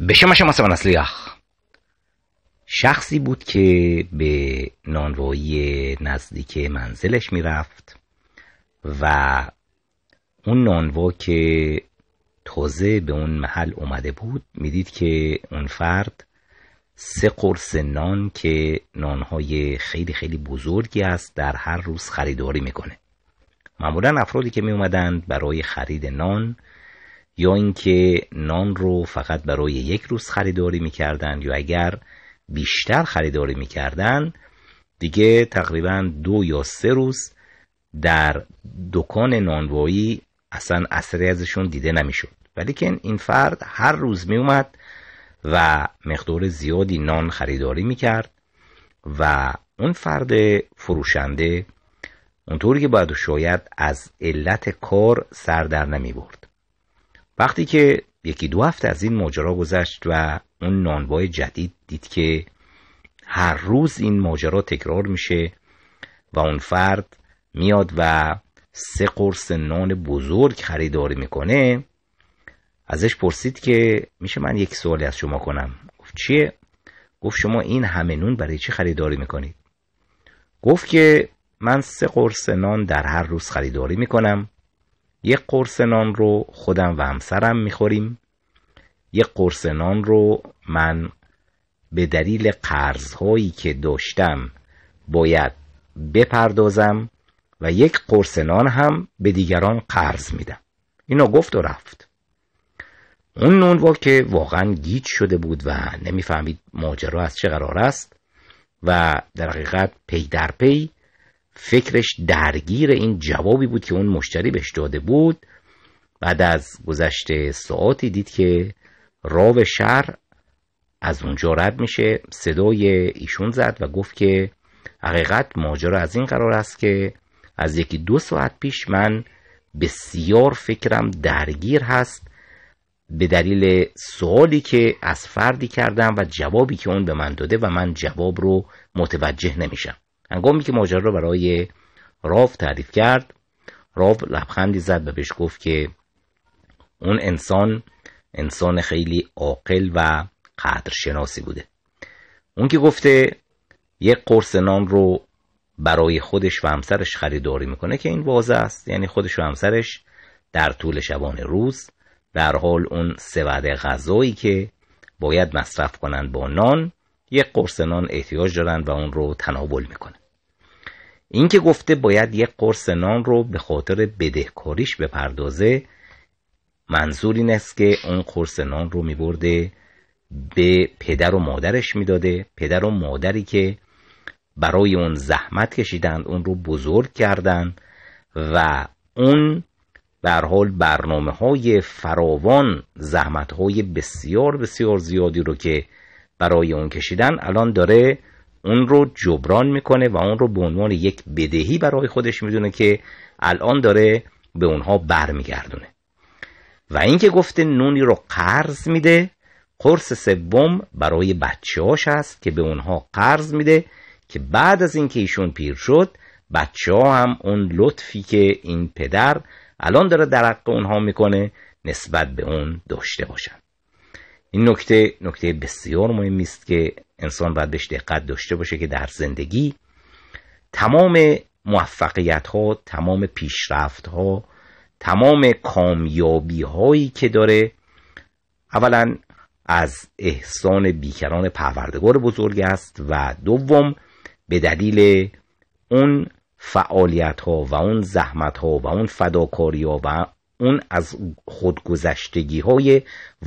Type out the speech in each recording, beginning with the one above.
به شما شما شخصی بود که به نانوایی نزدیک منزلش میرفت و اون نانوا که تازه به اون محل اومده بود میدید که اون فرد سه قرص نان که نانهای خیلی خیلی بزرگی است در هر روز خریداری میکنه معمولا افرادی که می اومدند برای خرید نان یا اینکه نان رو فقط برای یک روز خریداری میکردن یا اگر بیشتر خریداری میکردن دیگه تقریبا دو یا سه روز در دکان نانوایی اصلا اثری ازشون دیده نمیشد که این فرد هر روز می اومد و مقدار زیادی نان خریداری میکرد و اون فرد فروشنده اونطوری که باید شاید از علت کار سر در نمی برد وقتی که یکی دو هفته از این ماجرا گذشت و اون نانوای جدید دید که هر روز این ماجرا تکرار میشه و اون فرد میاد و سه قرص نان بزرگ خریداری میکنه ازش پرسید که میشه من یک سوالی از شما کنم گفت چیه؟ گفت شما این همه نون برای چی خریداری میکنید؟ گفت که من سه قرص نان در هر روز خریداری میکنم یک قرص نان رو خودم و همسرم میخوریم یک قرص نان رو من به دلیل قرضهایی که داشتم باید بپردازم و یک قرص نان هم به دیگران قرض میدم اینو گفت و رفت اون نونوا که واقعا گیج شده بود و نمیفهمید ماجرا از چه قرار است و در حقیقت پی در پی فکرش درگیر این جوابی بود که اون مشتری بهش داده بود بعد از گذشت ساعتی دید که راو شهر از اونجا رد میشه صدای ایشون زد و گفت که حقیقت ماجرا از این قرار است که از یکی دو ساعت پیش من بسیار فکرم درگیر هست به دلیل سوالی که از فردی کردم و جوابی که اون به من داده و من جواب رو متوجه نمیشم هنگامی که ماجرا رو برای راف تعریف کرد راف لبخندی زد و بهش گفت که اون انسان انسان خیلی عاقل و قدرشناسی بوده اون که گفته یک قرص نان رو برای خودش و همسرش خریداری میکنه که این واضح است یعنی خودش و همسرش در طول شبانه روز در حال اون سه وعده غذایی که باید مصرف کنند با نان یک قرص نان احتیاج دارن و اون رو تناول میکنه اینکه گفته باید یک قرص نان رو به خاطر بدهکاریش بپردازه منظور این است که اون قرص نان رو میبرده به پدر و مادرش میداده پدر و مادری که برای اون زحمت کشیدند اون رو بزرگ کردند و اون بر حال برنامه های فراوان زحمت های بسیار بسیار زیادی رو که برای اون کشیدن الان داره اون رو جبران میکنه و اون رو به عنوان یک بدهی برای خودش میدونه که الان داره به اونها برمیگردونه و اینکه گفته نونی رو قرض میده قرص سوم برای بچه‌هاش است که به اونها قرض میده که بعد از اینکه ایشون پیر شد بچه ها هم اون لطفی که این پدر الان داره در اونها میکنه نسبت به اون داشته باشن این نکته نکته بسیار مهمی است که انسان باید بهش دقت داشته باشه که در زندگی تمام موفقیت ها تمام پیشرفت ها تمام کامیابی هایی که داره اولا از احسان بیکران پروردگار بزرگ است و دوم به دلیل اون فعالیت ها و اون زحمت ها و اون فداکاری ها و اون از خودگذشتگی های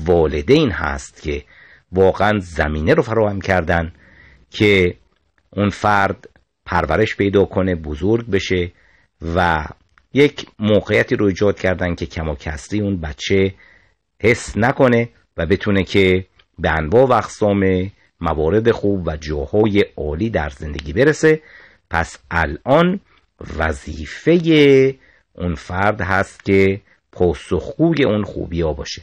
والدین هست که واقعا زمینه رو فراهم کردن که اون فرد پرورش پیدا کنه بزرگ بشه و یک موقعیتی رو ایجاد کردن که کم کسری اون بچه حس نکنه و بتونه که به انواع و اقسام موارد خوب و جاهای عالی در زندگی برسه پس الان وظیفه اون فرد هست که پاسخگوی اون خوبیا باشه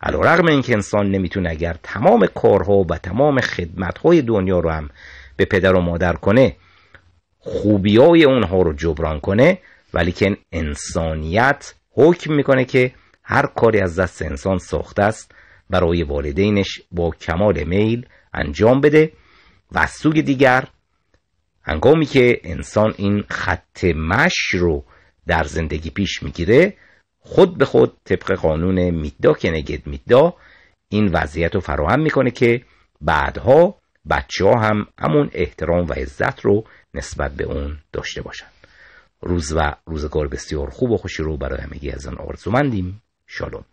علیرغم اینکه انسان نمیتونه اگر تمام کارها و تمام خدمتهای دنیا رو هم به پدر و مادر کنه خوبیای اونها رو جبران کنه که انسانیت حکم میکنه که هر کاری از دست انسان ساخته است برای والدینش با کمال میل انجام بده و از سوی دیگر انگامی که انسان این خط مش رو در زندگی پیش میگیره خود به خود طبق قانون میدا نگد میدا این وضعیت رو فراهم میکنه که بعدها بچه ها هم همون احترام و عزت رو نسبت به اون داشته باشن روز و روزگار بسیار خوب و خوشی رو برای همگی از آن آرزومندیم شالوم